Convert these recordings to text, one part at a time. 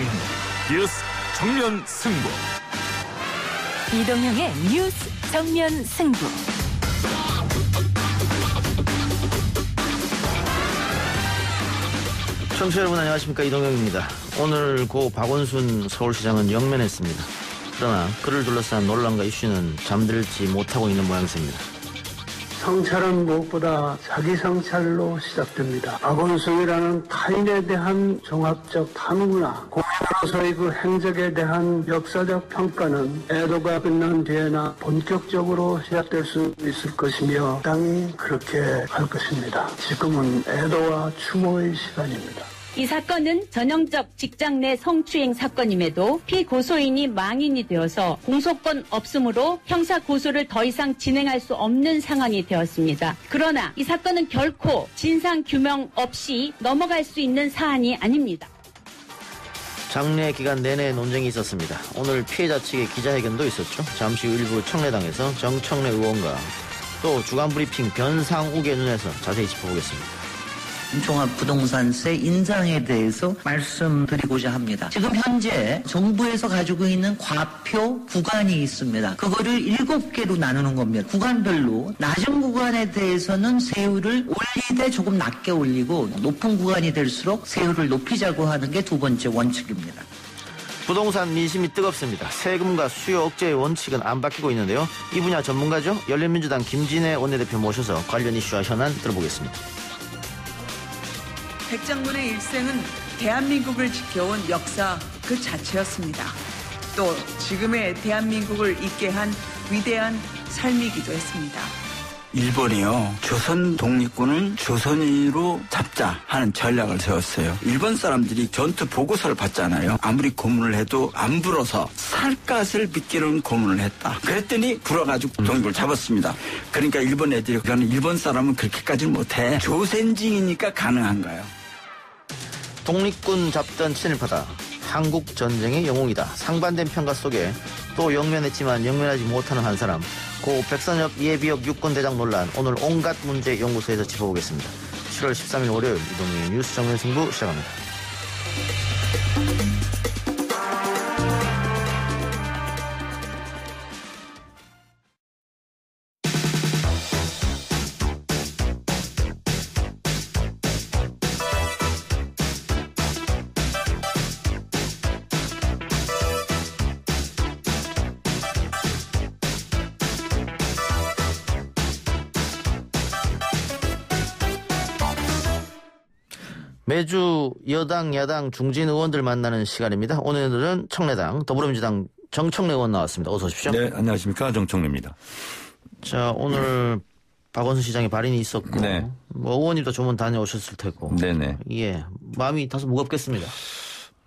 이동형 뉴스 정면 승부. 이동형의 뉴스 정면 승부. 청취자 여러분 안녕하십니까 이동형입니다. 오늘 고 박원순 서울시장은 영면했습니다. 그러나 그를 둘러싼 논란과 이슈는 잠들지 못하고 있는 모양새입니다. 성찰은 무엇보다 자기 성찰로 시작됩니다. 박원순이라는 타인에 대한 종합적 탐구나 소서그 행적에 대한 역사적 평가는 애도가 끝난 뒤에나 본격적으로 시작될 수 있을 것이며 당이 그렇게 할 것입니다. 지금은 애도와 추모의 시간입니다. 이 사건은 전형적 직장 내 성추행 사건임에도 피고소인이 망인이 되어서 공소권 없으므로 형사 고소를 더 이상 진행할 수 없는 상황이 되었습니다. 그러나 이 사건은 결코 진상 규명 없이 넘어갈 수 있는 사안이 아닙니다. 장례 기간 내내 논쟁이 있었습니다. 오늘 피해자 측의 기자회견도 있었죠. 잠시 후 일부 청래당에서 정청래 의원과 또 주간 브리핑 변상욱의 눈에서 자세히 짚어보겠습니다. 종합 부동산세 인상에 대해서 말씀드리고자 합니다. 지금 현재 정부에서 가지고 있는 과표 구간이 있습니다. 그거를 일곱 개로 나누는 겁니다. 구간별로 낮은 구간에 대해서는 세율을 올리되 조금 낮게 올리고 높은 구간이 될수록 세율을 높이자고 하는 게 두 번째 원칙입니다. 부동산 민심이 뜨겁습니다. 세금과 수요 억제의 원칙은 안 바뀌고 있는데요. 이 분야 전문가죠. 열린민주당 김진애 원내대표 모셔서 관련 이슈와 현안 들어보겠습니다. 백장군의 일생은 대한민국을 지켜온 역사 그 자체였습니다. 또 지금의 대한민국을 있게 한 위대한 삶이기도 했습니다. 일본이요 조선 독립군을 조선인으로 잡자 하는 전략을 세웠어요. 일본 사람들이 전투 보고서를 봤잖아요. 아무리 고문을 해도 안 불어서 살갗을 빗기는 고문을 했다. 그랬더니 불어가지고 독립을 음. 잡았습니다. 그러니까 일본 애들이 그는 일본 사람은 그렇게까지는 못해. 조선지이니까 가능한 거예요. 독립군 잡던 친일파다. 한국 전쟁의 영웅이다. 상반된 평가 속에 또 영면했지만 영면하지 못하는 한 사람. 고 백선엽 예비역 육군 대장 논란 오늘 온갖 문제 연구소에서 짚어보겠습니다. 7월 13일 월요일 이동민 뉴스 정면 승부 시작합니다. 여당 야당 중진 의원들 만나는 시간입니다. 오늘은 청래당 더불어민주당 정청래 의원 나왔습니다. 어서 오십시오. 네, 안녕하십니까 정청래입니다. 자, 오늘 박원순 시장의 발인이 있었고 네. 뭐 의원님도 조문 다녀오셨을 테고. 네네. 네. 예, 마음이 다소 무겁겠습니다.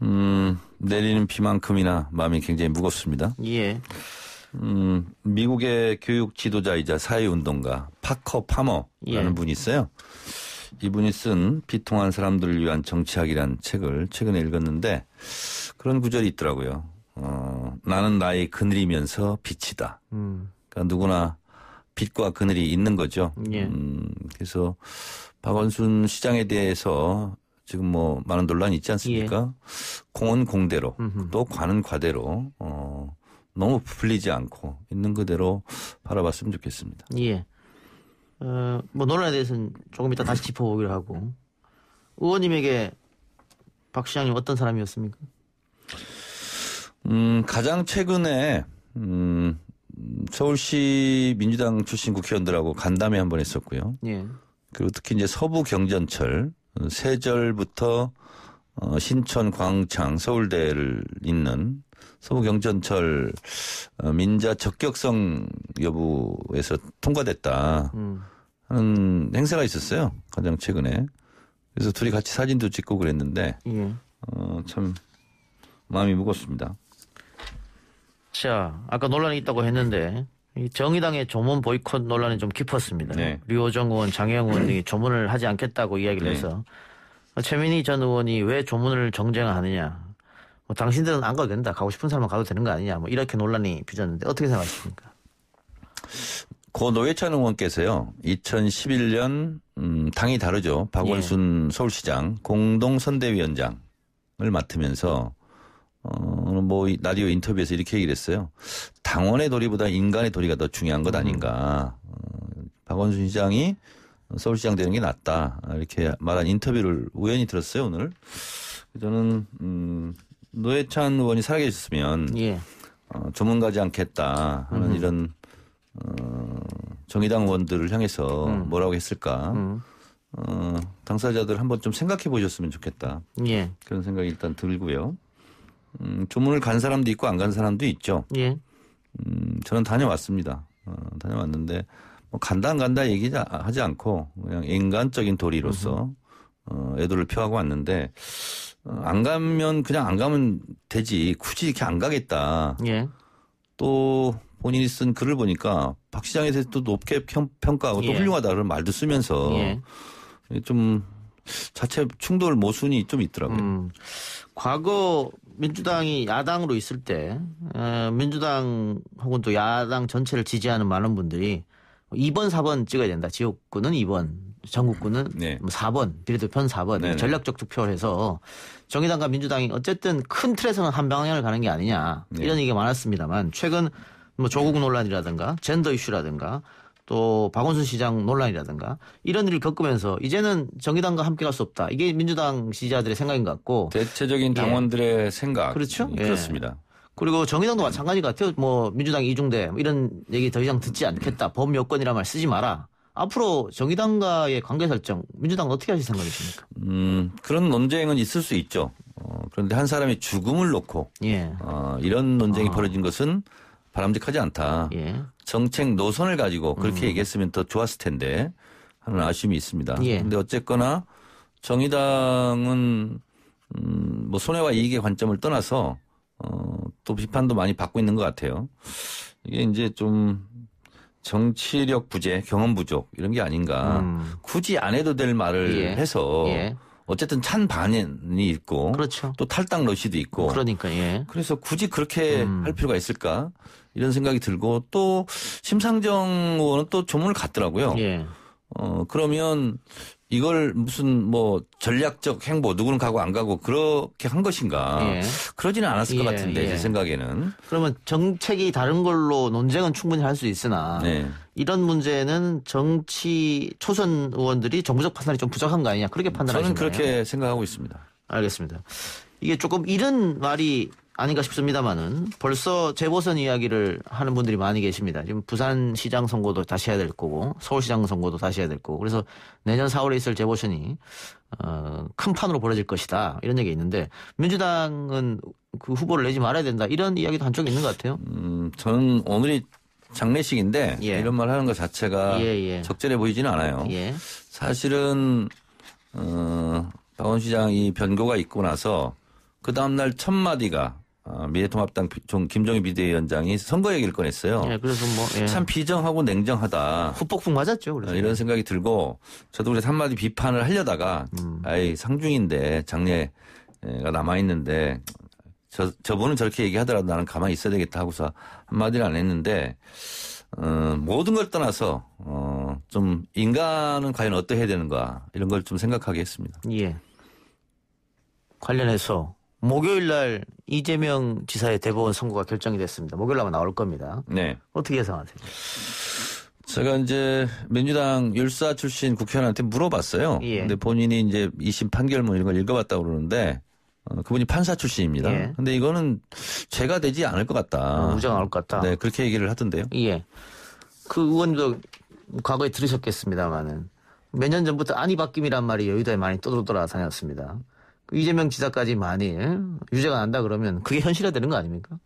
음, 내리는 비만큼이나 마음이 굉장히 무겁습니다. 예. 음, 미국의 교육 지도자이자 사회운동가 파커 파머라는 예. 분이 있어요. 이분이 쓴 비통한 사람들을 위한 정치학이란 책을 최근에 읽었는데 그런 구절이 있더라고요. 어, 나는 나의 그늘이면서 빛이다. 음. 그러니까 누구나 빛과 그늘이 있는 거죠. 예. 음, 그래서 박원순 시장에 대해서 지금 뭐 많은 논란이 있지 않습니까? 예. 공은 공대로 음흠. 또 관은 과대로 어, 너무 풀리지 않고 있는 그대로 바라봤으면 좋겠습니다. 예. 어, 뭐 논란에 대해서는 조금 이따 다시 짚어보기로 하고 의원님에게 박 시장님 어떤 사람이었습니까? 음, 가장 최근에 음, 서울시 민주당 출신 국회의원들하고 간담회 한 번 했었고요. 예. 그리고 특히 이제 서부 경전철 어, 세절부터 어, 신천 광창 서울대를 잇는 서부경전철 어, 민자 적격성 여부에서 통과됐다 음. 하는 행사가 있었어요. 가장 최근에. 그래서 둘이 같이 사진도 찍고 그랬는데 예. 어, 참 마음이 무겁습니다. 자, 아까 논란이 있다고 했는데 이 정의당의 조문 보이콧 논란이 좀 깊었습니다. 네. 류호정 의원, 장영 의원 등이 조문을 하지 않겠다고 이야기를 네. 해서 최민희 전 의원이 왜 조문을 정쟁하느냐 뭐 당신들은 안 가도 된다. 가고 싶은 사람만 가도 되는 거 아니냐. 뭐 이렇게 논란이 빚었는데 어떻게 생각하십니까? 고 노회찬 의원께서요. 2011년 음, 당이 다르죠. 박원순 예. 서울시장 공동선대위원장을 맡으면서 어뭐 라디오 인터뷰에서 이렇게 얘기를 했어요. 당원의 도리보다 인간의 도리가 더 중요한 것 음. 아닌가. 어, 박원순 시장이 서울시장 되는 게 낫다 이렇게 말한 인터뷰를 우연히 들었어요 오늘. 저는 음 노회찬 의원이 살아계 셨으면 예. 어, 조문가지 않겠다 하는 음. 이런 어, 정의당 의원들을 향해서 음. 뭐라고 했을까? 음. 어, 당사자들 한번 좀 생각해 보셨으면 좋겠다. 예. 그런 생각이 일단 들고요. 음, 조문을 간 사람도 있고 안 간 사람도 있죠. 예. 음, 저는 다녀왔습니다. 어, 다녀왔는데 뭐 간다 안 간다 얘기하지 않고 그냥 인간적인 도리로서 음. 어, 애도를 표하고 왔는데 어, 안 가면 그냥 안 가면 되지 굳이 이렇게 안 가겠다. 예. 또 본인이 쓴 글을 보니까 박 시장에 대해서 도 높게 평, 평가하고 예. 또 훌륭하다 는 말도 쓰면서 예. 좀 자체 충돌 모순이 좀 있더라고요. 음, 과거 민주당이 야당으로 있을 때 에, 어, 민주당 혹은 또 야당 전체를 지지하는 많은 분들이 2번, 4번 찍어야 된다. 지역구는 2번, 전국구는 네. 4번 비례대표는 4번 네네. 전략적 투표를 해서 정의당과 민주당이 어쨌든 큰 틀에서는 한 방향을 가는 게 아니냐 네. 이런 얘기가 많았습니다만 최근 뭐 조국 논란이라든가 젠더 이슈라든가 또 박원순 시장 논란이라든가 이런 일을 겪으면서 이제는 정의당과 함께 갈 수 없다. 이게 민주당 지지자들의 생각인 것 같고 대체적인 예. 당원들의 예. 생각 그렇죠? 음, 예. 그렇습니다. 그리고 정의당도 마찬가지 같아요. 뭐 민주당 이중대 뭐 이런 얘기 더 이상 듣지 않겠다. 범여권이란 말 쓰지 마라. 앞으로 정의당과의 관계 설정 민주당은 어떻게 하실 생각이십니까? 음 그런 논쟁은 있을 수 있죠. 어, 그런데 한 사람의 죽음을 놓고 예. 어, 이런 논쟁이 어. 벌어진 것은 바람직하지 않다. 예. 정책 노선을 가지고 그렇게 음. 얘기했으면 더 좋았을 텐데 하는 아쉬움이 있습니다. 그런데 예. 어쨌거나 정의당은 음, 뭐 손해와 이익의 관점을 떠나서 어, 또 비판도 많이 받고 있는 것 같아요. 이게 이제 좀 정치력 부재, 경험 부족 이런 게 아닌가. 음. 굳이 안 해도 될 말을 예. 해서 예. 어쨌든 찬 반응이 있고 그렇죠. 또 탈당 러시도 있고 그러니까 예. 그래서 굳이 그렇게 음. 할 필요가 있을까 이런 생각이 들고 또 심상정 의원은 또 조문을 갔더라고요. 예. 어, 그러면 이걸 무슨 뭐 전략적 행보 누구는 가고 안 가고 그렇게 한 것인가 예. 그러지는 않았을 예, 것 같은데 예. 제 생각에는 그러면 정책이 다른 걸로 논쟁은 충분히 할 수 있으나 네. 이런 문제는 정치 초선 의원들이 정부적 판단이 좀 부족한 거 아니냐 그렇게 판단하시나요? 저는 그렇게 생각하고 있습니다. 알겠습니다. 이게 조금 이런 말이 아닌가 싶습니다만은 벌써 재보선 이야기를 하는 분들이 많이 계십니다. 지금 부산시장 선거도 다시 해야 될 거고 서울시장 선거도 다시 해야 될 거고 그래서 내년 4월에 있을 재보선이 어, 큰 판으로 벌어질 것이다 이런 얘기 있는데 민주당은 그 후보를 내지 말아야 된다 이런 이야기도 한쪽 에 있는 것 같아요. 음, 저는 오늘이 장례식인데 예. 이런 말 하는 것 자체가 예, 예. 적절해 보이지는 않아요. 예. 사실은 어, 박원 시장이 변고가 있고 나서 그 다음날 첫 마디가 어, 미래통합당 종, 김종희 비대위원장이 선거 얘기를 꺼냈어요. 예, 그래서 뭐, 예. 비정하고 냉정하다. 후폭풍 맞았죠. 그래서. 어, 이런 생각이 들고 저도 그래서 한마디 비판을 하려다가 음. 아이 상중인데 장례가 남아있는데 저, 저분은 저렇게 얘기하더라도 나는 가만히 있어야 되겠다 하고서 한마디를 안 했는데 어, 모든 걸 떠나서 어, 좀 인간은 과연 어떻게 해야 되는가 이런 걸 좀 생각하게 했습니다. 예. 관련해서 목요일 날 이재명 지사의 대법원 선고가 결정이 됐습니다. 목요일 날 나올 겁니다. 네. 어떻게 예상하세요? 제가 이제 민주당 율사 출신 국회의원한테 물어봤어요. 예. 근데 본인이 이제 2심 판결문 뭐 이런 걸 읽어봤다고 그러는데 어, 그분이 판사 출신입니다. 예. 근데 이거는 죄가 되지 않을 것 같다. 어, 무죄가 나올 것 같다. 네, 그렇게 얘기를 하던데요. 예. 그 의원도 과거에 들으셨겠습니다만은 몇 년 전부터 안이 바뀜이란 말이 여의도에 많이 떠돌더라 다녔습니다. 이재명 지사까지 만일 유죄가 난다 그러면 그게 현실화되는 거 아닙니까?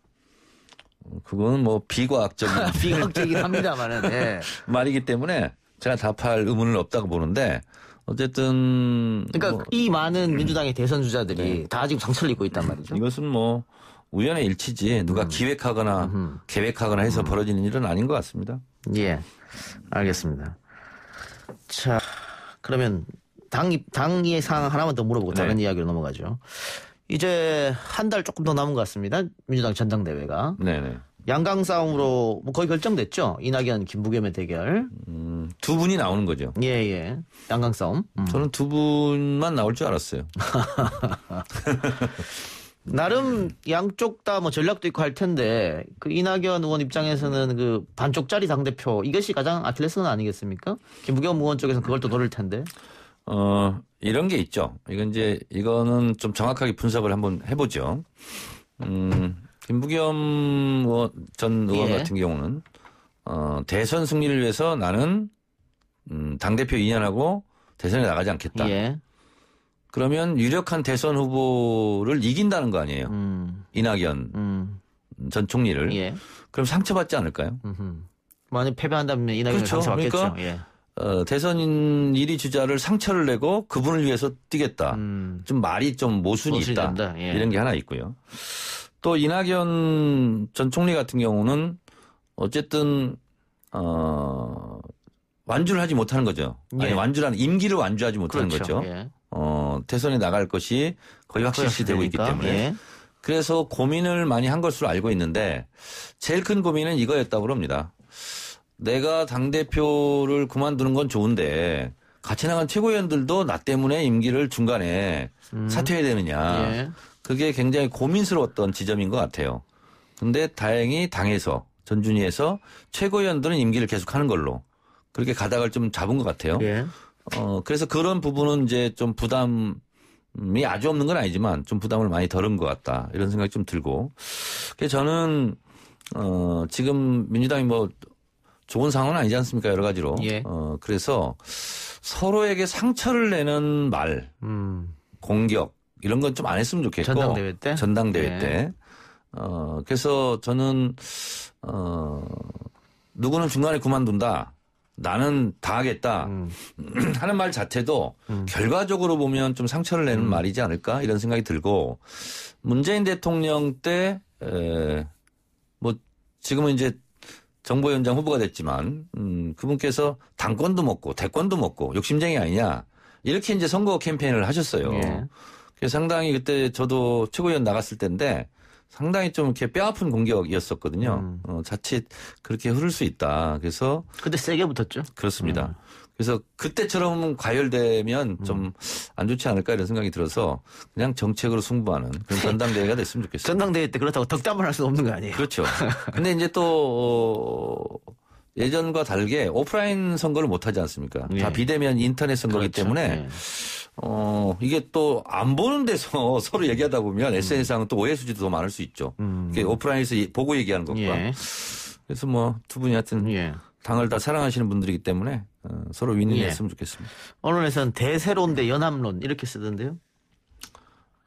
그건 뭐 비과학적인 비과학적이긴 합니다만은 예. 말이기 때문에 제가 답할 의문은 없다고 보는데 어쨌든 그러니까 뭐, 이 많은 민주당의 대선 주자들이 네. 다 지금 상처를 입고 있단 말이죠. 이것은 뭐 우연의 일치지 누가 음. 기획하거나 음. 계획하거나 해서 음. 벌어지는 일은 아닌 것 같습니다. 예, 알겠습니다. 자, 그러면 당, 당의 상항 하나만 더 물어보고 다른 네. 이야기로 넘어가죠. 이제 한 달 조금 더 남은 것 같습니다. 민주당 전당대회가. 네네. 양강 싸움으로 뭐 거의 결정됐죠. 이낙연 김부겸의 대결. 음, 두 분이 나오는 거죠. 예, 예. 양강 싸움. 음. 저는 두 분만 나올 줄 알았어요. 나름 양쪽 다 뭐 전략도 있고 할 텐데 그 이낙연 의원 입장에서는 그 반쪽짜리 당대표 이것이 가장 아틀레스는 아니겠습니까? 김부겸 의원 쪽에서는 그걸 또 노릴 텐데. 어, 이런 게 있죠. 이건 이제 이거는 좀 정확하게 분석을 한번 해보죠. 음, 김부겸 의원, 전 의원 예. 같은 경우는 어, 대선 승리를 위해서 나는 음, 당대표 2년하고 대선에 나가지 않겠다. 예. 그러면 유력한 대선 후보를 이긴다는 거 아니에요. 음. 이낙연 음. 전 총리를. 예. 그럼 상처받지 않을까요? 음흠. 만약 에 패배한다면 이낙연을 그렇죠. 상처받겠죠. 그러니까 예. 어, 대선 인 1위 주자를 상처를 내고 그분을 위해서 뛰겠다. 음. 좀 말이 좀 모순이, 모순이 있다. 예. 이런 게 하나 있고요. 또 이낙연 전 총리 같은 경우는 어쨌든 어 완주를 하지 못하는 거죠. 예. 아니 완주라는 임기를 완주하지 못하는 그렇죠. 거죠. 예. 어 대선에 나갈 것이 거의 확실시 되고 있기 때문에 예. 그래서 고민을 많이 한 것으로 알고 있는데 제일 큰 고민은 이거였다고 합니다. 내가 당대표를 그만두는 건 좋은데 같이 나간 최고위원들도 나 때문에 임기를 중간에 음. 사퇴해야 되느냐. 예. 그게 굉장히 고민스러웠던 지점인 것 같아요. 근데 다행히 당에서 전준위에서 최고위원들은 임기를 계속하는 걸로 그렇게 가닥을 좀 잡은 것 같아요. 예. 어 그래서 그런 부분은 이제 좀 부담이 아주 없는 건 아니지만 좀 부담을 많이 덜은 것 같다 이런 생각이 좀 들고. 그래서 저는 어 지금 민주당이 뭐 좋은 상황은 아니지 않습니까 여러 가지로. 예. 어, 그래서 서로에게 상처를 내는 말, 음. 공격 이런 건 좀 안 했으면 좋겠고 전당대회 때 전당대회 예. 때. 어, 그래서 저는 어, 누구는 중간에 그만둔다. 나는 다 하겠다 음. 하는 말 자체도 음. 결과적으로 보면 좀 상처를 내는 음. 말이지 않을까 이런 생각이 들고 문재인 대통령 때 에, 뭐 지금은 이제 정보위원장 후보가 됐지만 음, 그분께서 당권도 먹고 대권도 먹고 욕심쟁이 아니냐 이렇게 이제 선거 캠페인을 하셨어요. 예. 그래서 상당히 그때 저도 최고위원 나갔을 때인데 상당히 좀 이렇게 뼈 아픈 공격이었었거든요. 음. 어, 자칫 그렇게 흐를 수 있다. 그래서 그때 세게 붙었죠. 그렇습니다. 음. 그래서 그때처럼 과열되면 음. 좀안 좋지 않을까 이런 생각이 들어서 그냥 정책으로 승부하는 그런 전당대회가 됐으면 좋겠어요. 전당대회 때 그렇다고 덕담을 할 수는 없는 거 아니에요? 그렇죠. 근데 이제 또 어, 예전과 다르게 오프라인 선거를 못 하지 않습니까? 예. 다 비대면 인터넷 선거기 그렇죠. 때문에 예. 어, 이게 또 안 보는 데서 서로 얘기하다 보면 음. SNS상은 또 오해 수지도 더 많을 수 있죠. 음. 오프라인에서 보고 얘기하는 것과. 예. 그래서 뭐 두 분이 하여튼 예. 당을 다 사랑하시는 분들이기 때문에 어, 서로 윈윈했으면 예. 좋겠습니다. 언론에서는 대세론대 연합론 이렇게 쓰던데요.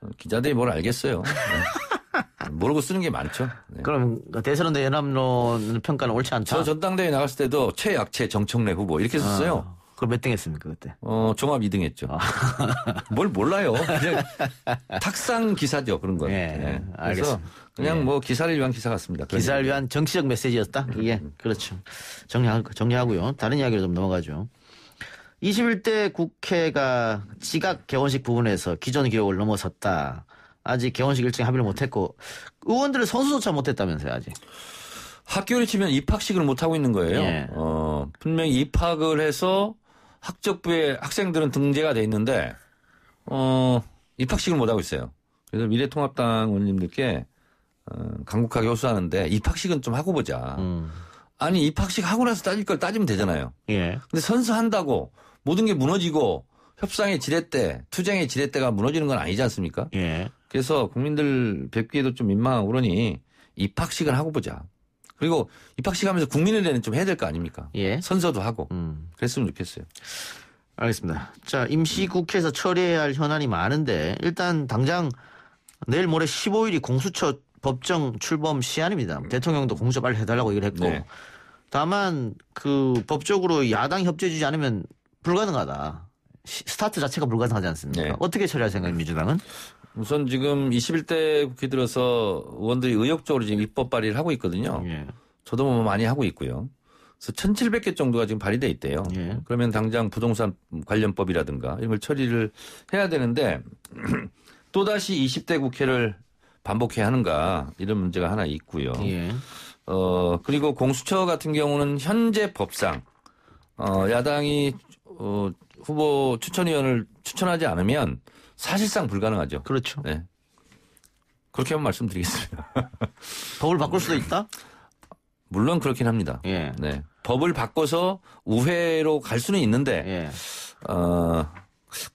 어, 기자들이 뭘 알겠어요. 네. 모르고 쓰는 게 많죠. 네. 그럼 그러니까 대세론대 연합론 평가는 옳지 않죠저 전당대회 나갔을 때도 최약체 정청래 후보 이렇게 썼어요. 아. 그럼 몇 등 했습니까, 그때? 어, 종합 2등 했죠. 아. 뭘 몰라요. 그냥 탁상 기사죠, 그런 거. 예, 네. 알겠습니다. 그냥 예. 뭐 기사를 위한 기사 같습니다. 기사를 위한 정치적 메시지였다? 음. 예, 그렇죠. 정리하, 정리하고요. 다른 이야기로 좀 넘어가죠. 21대 국회가 지각 개원식 부분에서 기존 기록을 넘어섰다. 아직 개원식 일정에 합의를 못했고 의원들은 선수조차 못했다면서요 아직. 학교를 치면 입학식을 못하고 있는 거예요. 예. 어, 분명히 입학을 해서 학적부에 학생들은 등재가 돼 있는데 어 입학식을 못 하고 있어요. 그래서 미래통합당 의원님들께 어, 강국하게 호소하는데 입학식은 좀 하고 보자. 음. 아니 입학식 하고 나서 따질 걸 따지면 되잖아요. 예. 근데 선수한다고 모든 게 무너지고 협상의 지렛대, 투쟁의 지렛대가 무너지는 건 아니지 않습니까? 예. 그래서 국민들 뵙기에도 좀 민망하고 그러니 입학식을 하고 보자. 그리고 입학식 하면서 국민의대는 좀 해야 될 거 아닙니까? 예. 선서도 하고. 음. 그랬으면 좋겠어요. 알겠습니다. 자, 임시국회에서 처리해야 할 현안이 많은데 일단 당장 내일 모레 15일이 공수처 법정 출범 시한입니다. 음. 대통령도 공수처 빨리 해달라고 얘기를 했고 네. 다만 그 법적으로 야당 협조해주지 않으면 불가능하다. 스타트 자체가 불가능하지 않습니까? 네. 어떻게 처리할 생각입니까 민주당은? 우선 지금 21대 국회 들어서 의원들이 의욕적으로 지금 입법 발의를 하고 있거든요. 예. 저도 뭐 많이 하고 있고요. 그래서 1,700개 정도가 지금 발의돼 있대요. 예. 그러면 당장 부동산 관련법이라든가 이런 걸 처리를 해야 되는데 또다시 20대 국회를 반복해야 하는가 이런 문제가 하나 있고요. 예. 어, 그리고 공수처 같은 경우는 현재 법상 어, 야당이 어, 후보 추천위원을 추천하지 않으면 사실상 불가능하죠. 그렇죠. 네. 그렇게 한번 말씀드리겠습니다. 법을 바꿀 수도 있다? 물론 그렇긴 합니다. 예. 네. 법을 바꿔서 우회로 갈 수는 있는데 예. 어,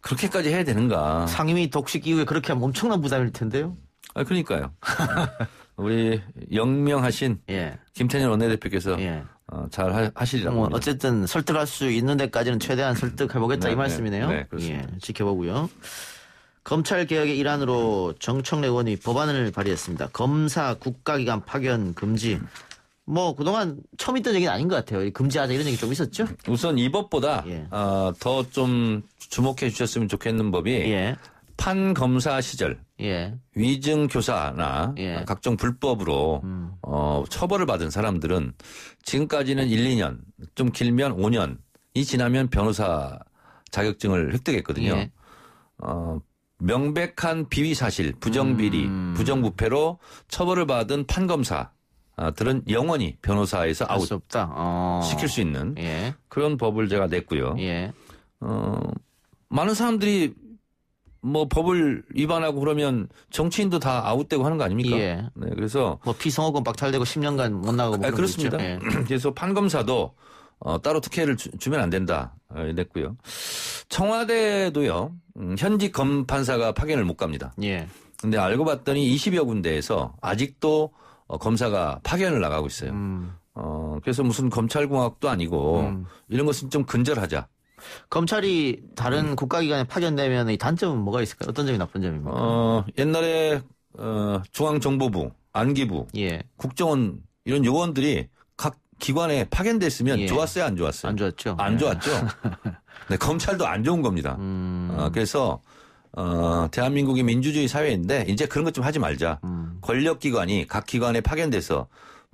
그렇게까지 해야 되는가? 상임위 독식 이후에 그렇게 하면 엄청난 부담일 텐데요. 아 그러니까요. 우리 영명하신 예. 김태년 원내대표께서 예. 어, 잘 하, 시리라고 뭐, 어쨌든 설득할 수 있는 데까지는 최대한 설득해보겠다 네, 이 말씀이네요. 네, 네, 예, 지켜보고요. 검찰 개혁의 일환으로 정청래 의원이 법안을 발의했습니다. 검사 국가기관 파견 금지. 뭐 그동안 처음 있던 얘기는 아닌 것 같아요. 금지하자 이런 얘기 좀 있었죠? 우선 이 법보다 예. 어, 더 좀 주목해 주셨으면 좋겠는 법이 예. 판 검사 시절 예. 위증 교사나 예. 각종 불법으로 음. 어, 처벌을 받은 사람들은 지금까지는 1, 2년 좀 길면 5년이 지나면 변호사 자격증을 획득했거든요. 예. 어, 명백한 비위 사실, 부정비리, 음. 부정부패로 처벌을 받은 판검사 아, 들은 영원히 변호사에서 아웃 수 어. 시킬 수 있는 예. 그런 법을 제가 냈고요. 예. 어, 많은 사람들이 뭐 법을 위반하고 그러면 정치인도 다 아웃되고 하는 거 아닙니까? 예. 네, 그래서 뭐피성호권 박탈되고 10년간 못 나가고 뭐 아, 그렇습니다. 예. 그래서 판검사도 어, 따로 특혜를 주, 면안 된다. 어, 이랬고요. 청와대도요. 음, 현직 검판사가 파견을 못 갑니다. 예. 근데 알고 봤더니 20여 군데에서 아직도 어, 검사가 파견을 나가고 있어요. 음. 어, 그래서 무슨 검찰공학도 아니고 음. 이런 것은 좀 근절하자. 검찰이 다른 음. 국가기관에 파견되면 이 단점은 뭐가 있을까요? 어떤 점이 나쁜 점입니까? 어, 옛날에 어, 중앙정보부, 안기부, 예. 국정원 이런 요원들이 기관에 파견됐으면 예. 좋았어요, 안 좋았어요? 안 좋았죠. 안 예. 좋았죠. 네, 검찰도 안 좋은 겁니다. 음. 어, 그래서 어, 대한민국이 민주주의 사회인데 이제 그런 것 좀 하지 말자. 음. 권력기관이 각 기관에 파견돼서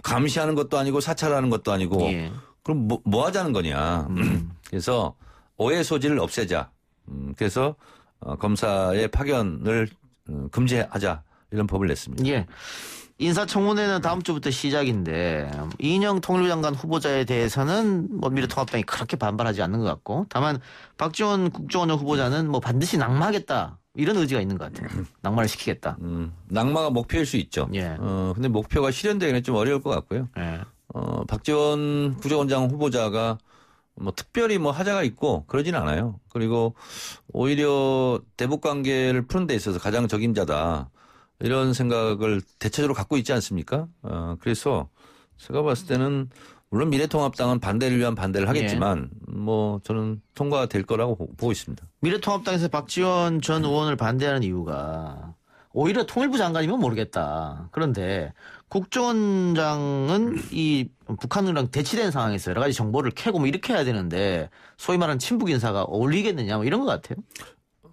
감시하는 것도 아니고 사찰하는 것도 아니고 예. 그럼 뭐, 뭐 하자는 거냐. 음. 그래서 오해 소지를 없애자. 음, 그래서 어, 검사의 파견을 음, 금지하자 이런 법을 냈습니다. 예. 인사청문회는 다음 주부터 시작인데 이인영 통일부 장관 후보자에 대해서는 뭐 미래통합당이 그렇게 반발하지 않는 것 같고 다만 박지원 국정원장 후보자는 뭐 반드시 낙마하겠다 이런 의지가 있는 것 같아요. 음. 낙마를 시키겠다. 음, 낙마가 목표일 수 있죠. 예. 어, 근데 목표가 실현되기는 좀 어려울 것 같고요. 예. 어, 박지원 국정원장 후보자가 뭐 특별히 뭐 하자가 있고 그러진 않아요. 그리고 오히려 대북 관계를 푸는 데 있어서 가장 적임자다. 이런 생각을 대체적으로 갖고 있지 않습니까? 어, 그래서 제가 봤을 때는 물론 미래통합당은 반대를 위한 반대를 하겠지만 예. 뭐 저는 통과될 거라고 보고 있습니다. 미래통합당에서 박지원 전 의원을 반대하는 이유가 오히려 통일부 장관이면 모르겠다. 그런데 국정원장은 이 북한이랑 대치된 상황에서 여러 가지 정보를 캐고 뭐 이렇게 해야 되는데 소위 말하는 친북 인사가 어울리겠느냐 뭐 이런 것 같아요.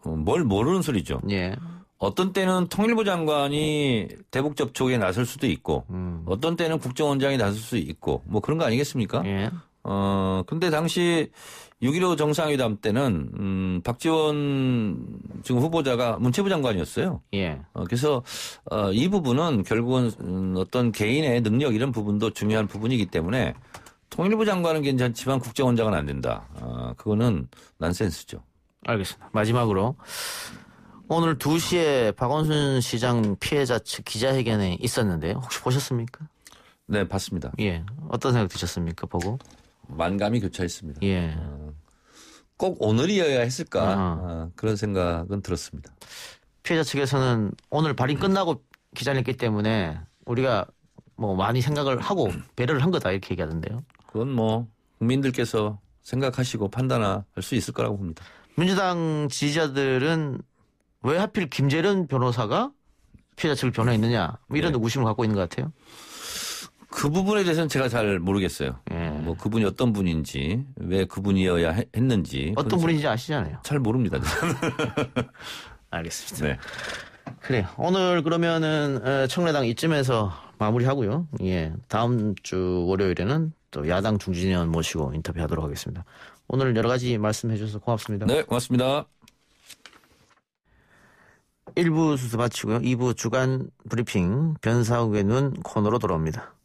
어, 뭘 모르는 소리죠. 예. 어떤 때는 통일부 장관이 대북 접촉에 나설 수도 있고 음. 어떤 때는 국정원장이 나설 수 있고 뭐 그런 거 아니겠습니까? 예. 어 근데 당시 6.15 정상회담 때는 음 박지원 지금 후보자가 문체부 장관이었어요. 예. 어, 그래서 어, 이 부분은 결국은 음, 어떤 개인의 능력 이런 부분도 중요한 부분이기 때문에 통일부 장관은 괜찮지만 국정원장은 안 된다. 어, 그거는 난센스죠. 알겠습니다. 마지막으로 오늘 2시에 박원순 시장 피해자 측 기자회견에 있었는데요. 혹시 보셨습니까? 네, 봤습니다. 예. 어떤 생각 드셨습니까? 보고? 만감이 교차했습니다. 예. 어, 꼭 오늘이어야 했을까? 아. 어, 그런 생각은 들었습니다. 피해자 측에서는 오늘 발인 끝나고 기자했기 때문에 우리가 뭐 많이 생각을 하고 배려를 한 거다 이렇게 얘기하던데요. 그건 뭐 국민들께서 생각하시고 판단할 수 있을 거라고 봅니다. 민주당 지지자들은 왜 하필 김재련 변호사가 피해자 측을 변호했느냐 뭐 이런 네. 의심을 갖고 있는 것 같아요. 그 부분에 대해서는 제가 잘 모르겠어요. 예. 뭐 그분이 어떤 분인지 왜 그분이어야 했는지 어떤 분인지 아시잖아요. 잘 모릅니다. 알겠습니다. 네. 그래요. 오늘 그러면은 청래당 이쯤에서 마무리하고요. 예. 다음 주 월요일에는 또 야당 중진의원 모시고 인터뷰하도록 하겠습니다. 오늘 여러 가지 말씀해 주셔서 고맙습니다. 네, 고맙습니다. 1부 수습 마치고요. 2부 주간 브리핑 변사욱의 눈 코너로 돌아옵니다.